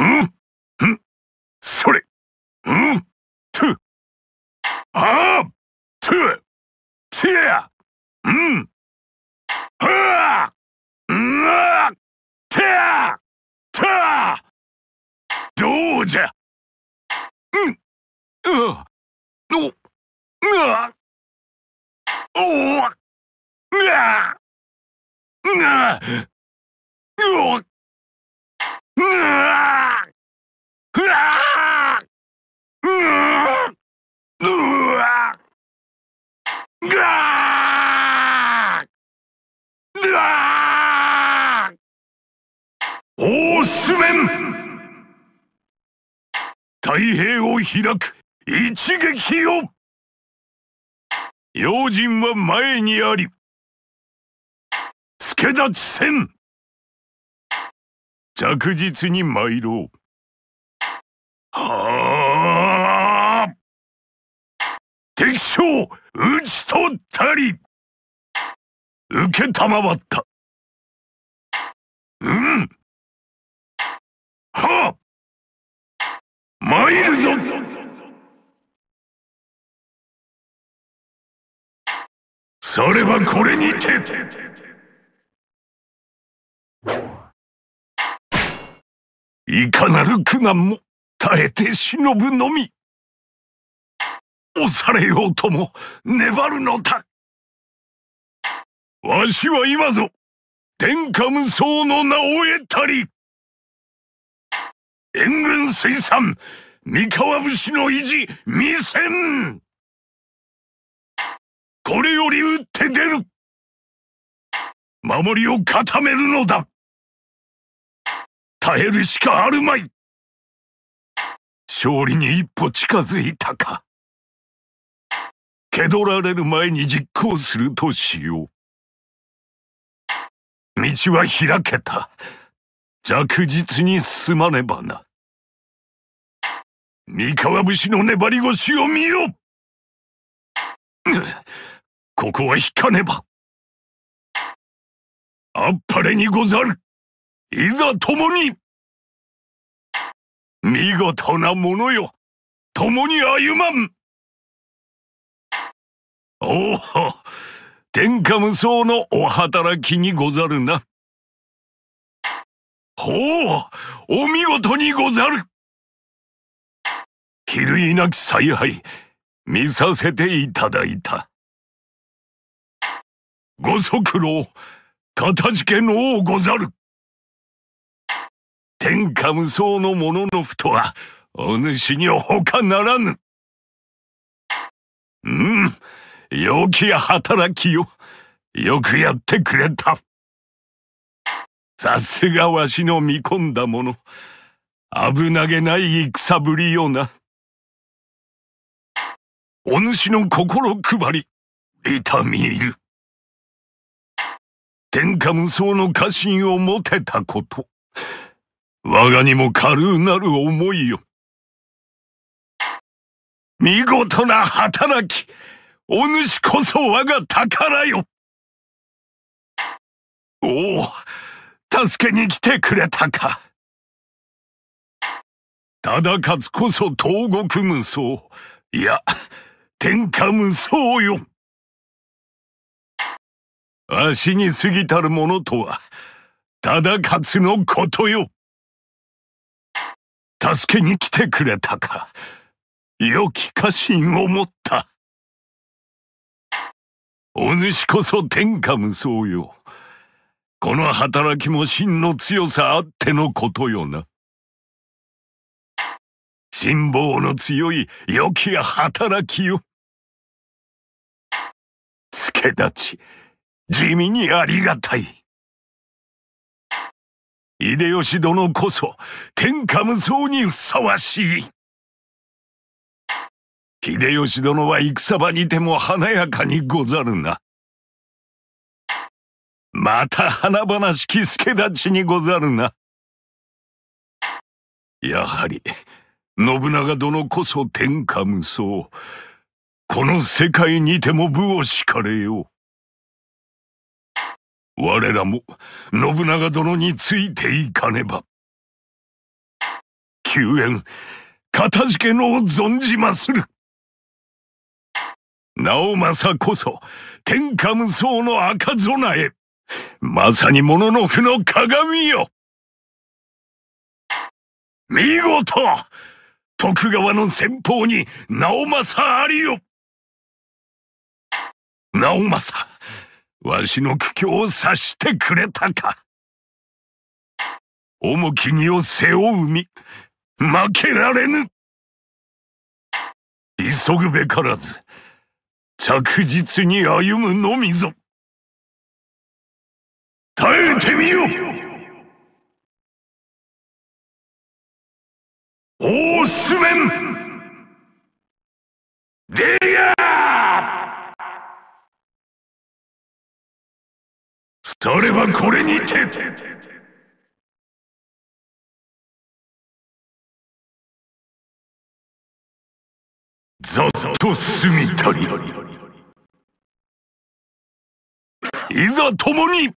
んんそれんとあーとつやんはあんあてあたどうじゃんうあおあおあああああホースメン太平を開く一撃を用心は前にあり助太刀戦着実に参ろう。はあ敵将討ち取ったり受けたまわったうんは参るぞされはこれにていかなる苦難も耐えて忍ぶのみ。押されようとも粘るのだ。わしは今ぞ、天下無双の名を得たり。援軍水産、三河武士の意地見せん。これより打って出る。守りを固めるのだ。耐えるしかあるまい勝利に一歩近づいたか。蹴取られる前に実行するとしよう。道は開けた。着実に進まねばな。三河武士の粘り腰を見よここは引かねば。あっぱれにござるいざ共に見事なものよ共に歩まんおお天下無双のお働きにござるなほうお見事にござる比類なき采配見させていただいたご足労かたじけのうござる天下無双の者のふとは、お主に他ならぬ。うん、良きや働きよ。よくやってくれた。さすがわしの見込んだ者。危なげない戦ぶりよな。お主の心配り、痛み入る。天下無双の家臣を持てたこと。我がにも軽うなる思いよ。見事な働きお主こそ我が宝よおお助けに来てくれたか忠勝こそ東国無双いや天下無双よ足に過ぎたるものとは忠勝のことよ助けに来てくれたか。良き家臣を持った。お主こそ天下無双よ。この働きも真の強さあってのことよな。辛抱の強い良き働きよ。助立ち、地味にありがたい。秀吉殿こそ天下無双にふさわしい秀吉殿は戦場にても華やかにござるなまた華々しき助太刀にござるなやはり信長殿こそ天下無双この世界にても武を敷かれよう。我らも信長殿についていかねば。救援、かたじけのを存じまする。直政こそ、天下無双の赤備え。まさに物の負の鏡よ。見事徳川の先方に直政ありよ直政わしの苦境を察してくれたか。重き荷を背負う身、負けられぬ急ぐべからず、着実に歩むのみぞ。耐えてみよオースメン出会さればこれにてざっと住みたりいざ共に